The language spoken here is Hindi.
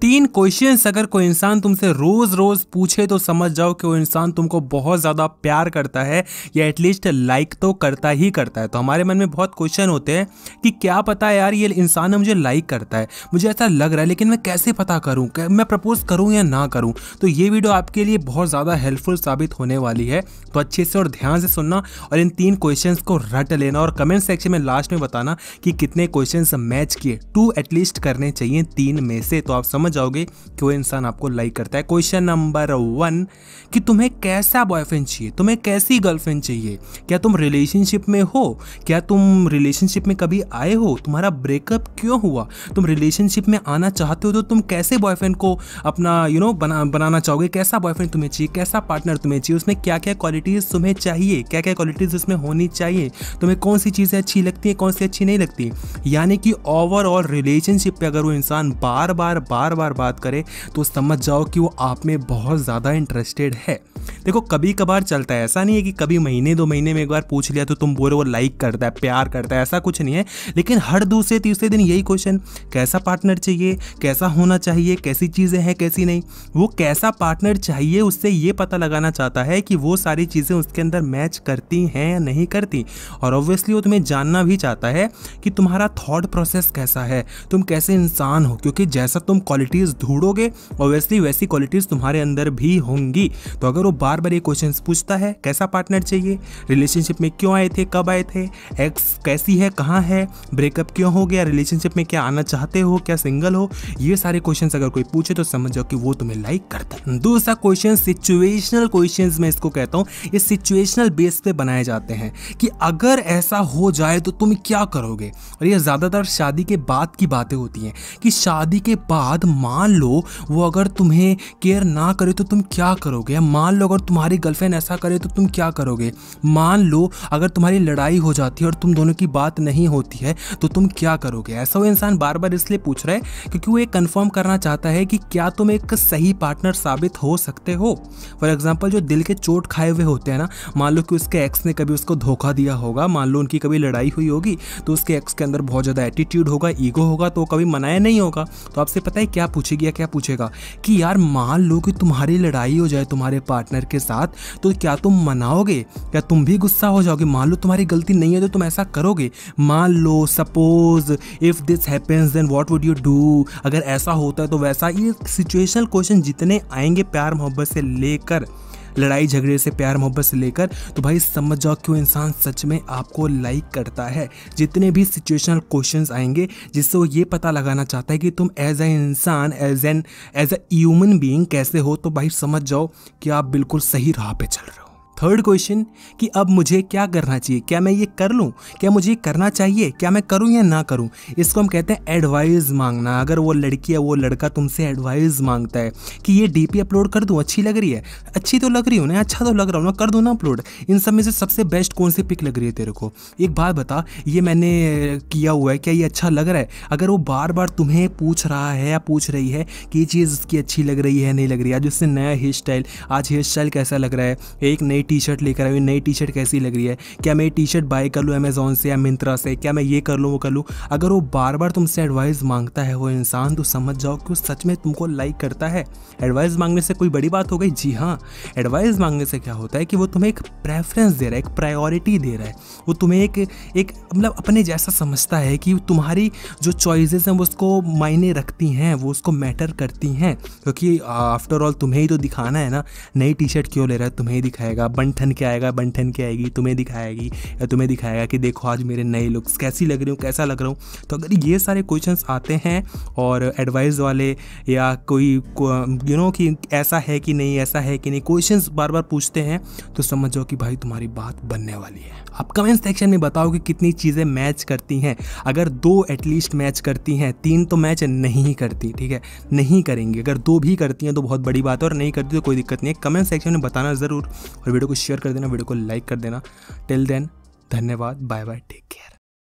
तीन क्वेश्चन अगर कोई इंसान तुमसे रोज रोज पूछे तो समझ जाओ कि वो इंसान तुमको बहुत ज़्यादा प्यार करता है या एटलीस्ट लाइक तो करता ही करता है तो हमारे मन में बहुत क्वेश्चन होते हैं कि क्या पता है यार ये इंसान मुझे लाइक करता है मुझे ऐसा लग रहा है लेकिन मैं कैसे पता करूँ मैं प्रपोज करूँ या ना करूँ तो ये वीडियो आपके लिए बहुत ज़्यादा हेल्पफुल साबित होने वाली है तो अच्छे से और ध्यान से सुनना और इन तीन क्वेश्चन को रट लेना और कमेंट सेक्शन में लास्ट में बताना कि कितने क्वेश्चन मैच किए टू एटलीस्ट करने चाहिए तीन में से तो आप समझ समझ जाओगे कि वो इंसान आपको लाइक करता है क्वेश्चन नंबर वन कि तुम्हें कैसा बॉयफ्रेंड चाहिए तुम्हें कैसी गर्लफ्रेंड चाहिए क्या तुम रिलेशनशिप में हो क्या तुम रिलेशनशिप में कभी आए हो तुम्हारा ब्रेकअप क्यों हुआ तुम रिलेशनशिप में आना चाहते हो तो तुम कैसे बॉयफ्रेंड को अपना यू you नो know, बना बनाना चाहोगे कैसा बॉयफ्रेंड तुम्हें चाहिए कैसा पार्टनर तुम्हें चाहिए उसमें क्या क्या क्वालिटीज़ तुम्हें चाहिए क्या क्या क्वालिटीज़ उसमें होनी चाहिए तुम्हें कौन सी चीज़ें अच्छी लगती हैं कौन सी अच्छी नहीं लगती यानी कि ओवरऑल रिलेशनशिप पे अगर वो इंसान बार बार बार बार बात करें तो समझ जाओ कि वो आप में बहुत ज़्यादा इंटरेस्टेड है देखो कभी कभार चलता है ऐसा नहीं है कि कभी महीने दो महीने में एक बार पूछ लिया तो तुम बोलो वो लाइक करता है प्यार करता है ऐसा कुछ नहीं है लेकिन हर दूसरे तीसरे दिन यही क्वेश्चन कैसा पार्टनर चाहिए कैसा होना चाहिए कैसी चीज़ें हैं कैसी नहीं वो कैसा पार्टनर चाहिए उससे ये पता लगाना चाहता है कि वो सारी चीज़ें उसके अंदर मैच करती हैं या नहीं करती और ऑब्वियसली वो तुम्हें जानना भी चाहता है कि तुम्हारा थाट प्रोसेस कैसा है तुम कैसे इंसान हो क्योंकि जैसा तुम क्वालिटीज़ ढूंढोगे ऑब्वियसली वैसी क्वालिटीज़ तुम्हारे अंदर भी होंगी तो अगर वो बार बार ये क्वेश्चन पूछता है कैसा पार्टनर चाहिए रिलेशनशिप में क्यों आए थे कब आए थे एक्स कैसी है कहाँ है ब्रेकअप क्यों हो गया रिलेशनशिप में क्या आना चाहते हो क्या सिंगल हो ये सारे क्वेश्चन अगर कोई पूछे तो समझ जाओ कि वो तुम्हें लाइक करता है दूसरा क्वेश्चन सिचुएशनल क्वेश्चन में इसको कहता हूँ ये सिचुएशनल बेस पे बनाए जाते हैं कि अगर ऐसा हो जाए तो तुम क्या करोगे और ये ज़्यादातर शादी के बाद की बातें होती हैं कि शादी के बाद मान लो वो अगर तुम्हें केयर ना करे तो तुम क्या करोगे या मान लो अगर तुम्हारी गर्लफ्रेंड ऐसा करे तो तुम क्या करोगे मान लो अगर तुम्हारी लड़ाई हो जाती है और तुम दोनों की बात नहीं होती है तो तुम क्या करोगे ऐसा वो इंसान बार बार इसलिए पूछ रहा है क्योंकि वो ये कन्फर्म करना चाहता है कि क्या तुम एक सही पार्टनर साबित हो सकते हो फॉर एग्जाम्पल जो दिल के चोट खाए हुए होते हैं ना मान लो कि उसके एक्स ने कभी उसको धोखा दिया होगा मान लो उनकी कभी लड़ाई हुई होगी तो उसके एक्स के अंदर बहुत ज़्यादा एटीट्यूड होगा ईगो होगा तो कभी मनाया नहीं होगा तो आपसे पता है क्या पूछेगी या क्या पूछेगा कि यार मान लो कि तुम्हारी लड़ाई हो जाए तुम्हारे पार्टनर पार्टनर के साथ तो क्या तुम मनाओगे क्या तुम भी गुस्सा हो जाओगे मान लो तुम्हारी गलती नहीं है तो तुम ऐसा करोगे मान लो suppose if this happens then what would you do अगर ऐसा होता है तो वैसा ये सिचुएशनल क्वेश्चन जितने आएंगे प्यार मोहब्बत से लेकर लड़ाई झगड़े से प्यार मोहब्बत से लेकर तो भाई समझ जाओ क्यों इंसान सच में आपको लाइक करता है जितने भी सिचुएशनल क्वेश्चन आएंगे जिससे वो ये पता लगाना चाहता है कि तुम एज ए इंसान as an as a human being कैसे हो तो भाई समझ जाओ कि आप बिल्कुल सही राह पे चल रहे हो थर्ड क्वेश्चन कि अब मुझे क्या करना चाहिए क्या मैं ये कर लूँ क्या मुझे करना चाहिए क्या मैं करूँ या ना करूँ इसको हम कहते हैं एडवाइस मांगना अगर वो लड़की या वो लड़का तुमसे एडवाइस मांगता है कि ये डी अपलोड कर दूँ अच्छी लग रही है अच्छी तो लग रही हो ना अच्छा तो लग रहा हूँ ना कर दो ना अपलोड इन सब में से सबसे बेस्ट कौन सी पिक लग रही है तेरे को एक बात बता ये मैंने किया हुआ है क्या ये अच्छा लग रहा है अगर वो बार बार तुम्हें पूछ रहा है या पूछ रही है कि ये चीज़ उसकी अच्छी लग रही है नहीं लग रही है आज उससे नया हेयर स्टाइल आज हेयर स्टाइल कैसा लग रहा है एक नई टी शर्ट लेकर आई हूँ नई टी शर्ट कैसी लग रही है क्या मैं ये टी शर्ट बाय कर लूँ अमेज़ोन से या मिंत्रा से क्या मैं ये कर लूँ वो कर लूँ अगर वो बार बार तुमसे एडवाइस मांगता है वो इंसान तो समझ जाओ कि वो सच में तुमको लाइक करता है एडवाइस मांगने से कोई बड़ी बात हो गई जी हाँ एडवाइस मांगने से क्या होता है कि वो तुम्हें एक प्रेफरेंस दे रहा है एक प्रायोरिटी दे रहा है वो तुम्हें एक एक मतलब अपने जैसा समझता है कि तुम्हारी जो चॉइसेस हैं वो उसको मायने रखती हैं वो उसको मैटर करती हैं क्योंकि आफ्टर ऑल तुम्हें ही तो दिखाना है ना नई टी शर्ट क्यों ले रहा है तुम्हें ही दिखाएगा बंठन के आएगा बंठन के आएगी तुम्हें दिखाएगी या तुम्हें दिखाएगा कि देखो आज मेरे नए लुक्स कैसी लग रही हूँ कैसा लग रहा हूँ तो अगर ये सारे क्वेश्चन आते हैं और एडवाइस वाले या कोई यू नो कि ऐसा है कि नहीं ऐसा है कि नहीं क्वेश्चन बार बार पूछते हैं तो समझ जाओ कि भाई तुम्हारी बात बनने वाली है आप कमेंट सेक्शन में बताओ कि कितनी चीज़ें मैच करती हैं अगर दो एटलीस्ट मैच करती हैं तीन तो मैच नहीं करती ठीक है नहीं करेंगी अगर दो भी करती हैं तो बहुत बड़ी बात है और नहीं करती तो कोई दिक्कत नहीं है कमेंट सेक्शन में बताना ज़रूर और वीडियो वीडियो को शेयर कर देना वीडियो को लाइक कर देना टिल देन धन्यवाद बाय बाय टेक केयर